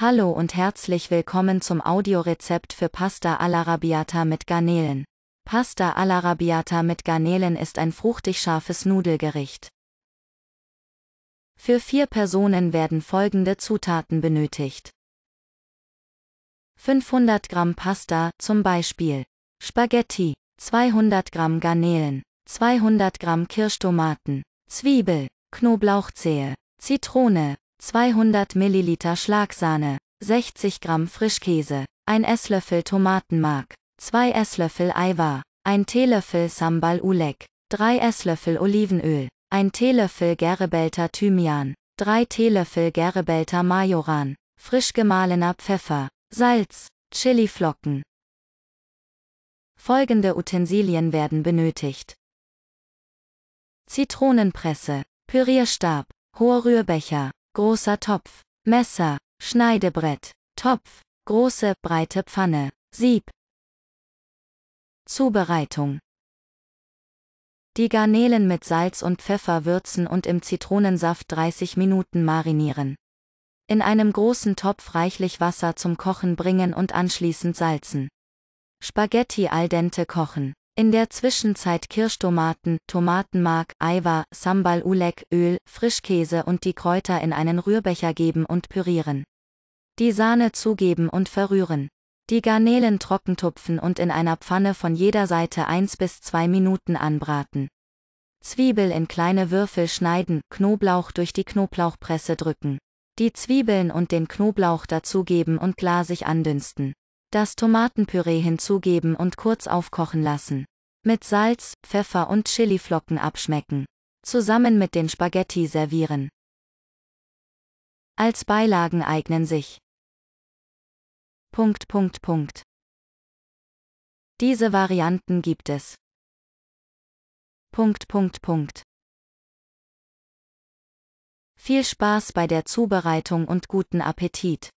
Hallo und herzlich willkommen zum Audiorezept für Pasta all'Arrabbiata mit Garnelen. Pasta all'Arrabbiata mit Garnelen ist ein fruchtig scharfes Nudelgericht. Für vier Personen werden folgende Zutaten benötigt. 500 Gramm Pasta, zum Beispiel Spaghetti, 200 Gramm Garnelen, 200 Gramm Kirschtomaten, Zwiebel, Knoblauchzehe, Zitrone, 200 ml Schlagsahne, 60 Gramm Frischkäse, 1 Esslöffel Tomatenmark, 2 Esslöffel Eiweiß, 1 Teelöffel Sambal Ulek, 3 Esslöffel Olivenöl, 1 Teelöffel Gerebelter Thymian, 3 Teelöffel Gerebelter Majoran, frisch gemahlener Pfeffer, Salz, Chiliflocken. Folgende Utensilien werden benötigt. Zitronenpresse, Pürierstab, hoher Rührbecher großer Topf, Messer, Schneidebrett, Topf, große, breite Pfanne, Sieb. Zubereitung. Die Garnelen mit Salz und Pfeffer würzen und im Zitronensaft 30 Minuten marinieren. In einem großen Topf reichlich Wasser zum Kochen bringen und anschließend salzen. Spaghetti al dente kochen. In der Zwischenzeit Kirschtomaten, Tomatenmark, Eiwa, Sambal Ulek, Öl, Frischkäse und die Kräuter in einen Rührbecher geben und pürieren. Die Sahne zugeben und verrühren. Die Garnelen trockentupfen und in einer Pfanne von jeder Seite 1 bis 2 Minuten anbraten. Zwiebel in kleine Würfel schneiden, Knoblauch durch die Knoblauchpresse drücken. Die Zwiebeln und den Knoblauch dazugeben und glasig andünsten. Das Tomatenpüree hinzugeben und kurz aufkochen lassen. Mit Salz, Pfeffer und Chiliflocken abschmecken. Zusammen mit den Spaghetti servieren. Als Beilagen eignen sich. Punkt, Punkt, Punkt. Diese Varianten gibt es. Punkt, Punkt, Punkt. Viel Spaß bei der Zubereitung und guten Appetit!